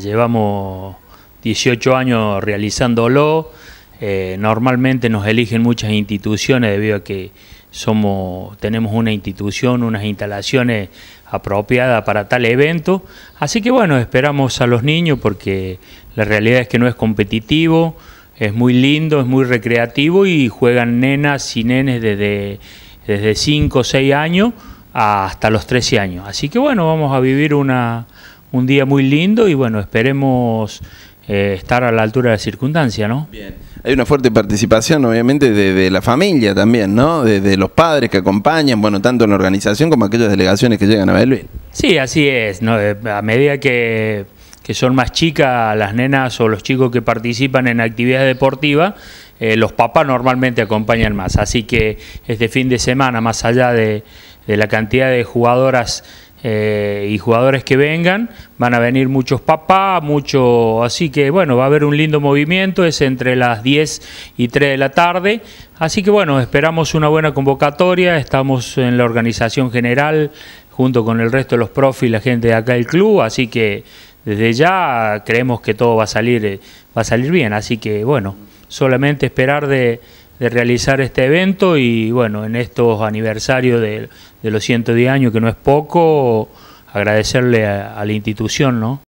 Llevamos 18 años realizándolo. Eh, normalmente nos eligen muchas instituciones debido a que somos, tenemos una institución, unas instalaciones apropiadas para tal evento. Así que bueno, esperamos a los niños porque la realidad es que no es competitivo, es muy lindo, es muy recreativo y juegan nenas y nenes desde, desde 5 o 6 años hasta los 13 años. Así que bueno, vamos a vivir una un día muy lindo y bueno, esperemos eh, estar a la altura de la circunstancia, ¿no? Bien. Hay una fuerte participación, obviamente, de, la familia también, ¿no? De, los padres que acompañan, bueno, tanto en la organización como aquellas delegaciones que llegan a Belén. Sí, así es. ¿no? Eh, a medida que, son más chicas las nenas o los chicos que participan en actividades deportivas, eh, los papás normalmente acompañan más. Así que este fin de semana, más allá de, de la cantidad de jugadoras eh, y jugadores que vengan, van a venir muchos papás, mucho así que bueno, va a haber un lindo movimiento, es entre las 10 y 3 de la tarde, así que bueno, esperamos una buena convocatoria, estamos en la organización general junto con el resto de los profes y la gente de acá del club, así que desde ya creemos que todo va a salir, eh, va a salir bien, así que bueno, solamente esperar de de realizar este evento y bueno, en estos aniversarios de, los 110 años, que no es poco, agradecerle a, a la institución, ¿no?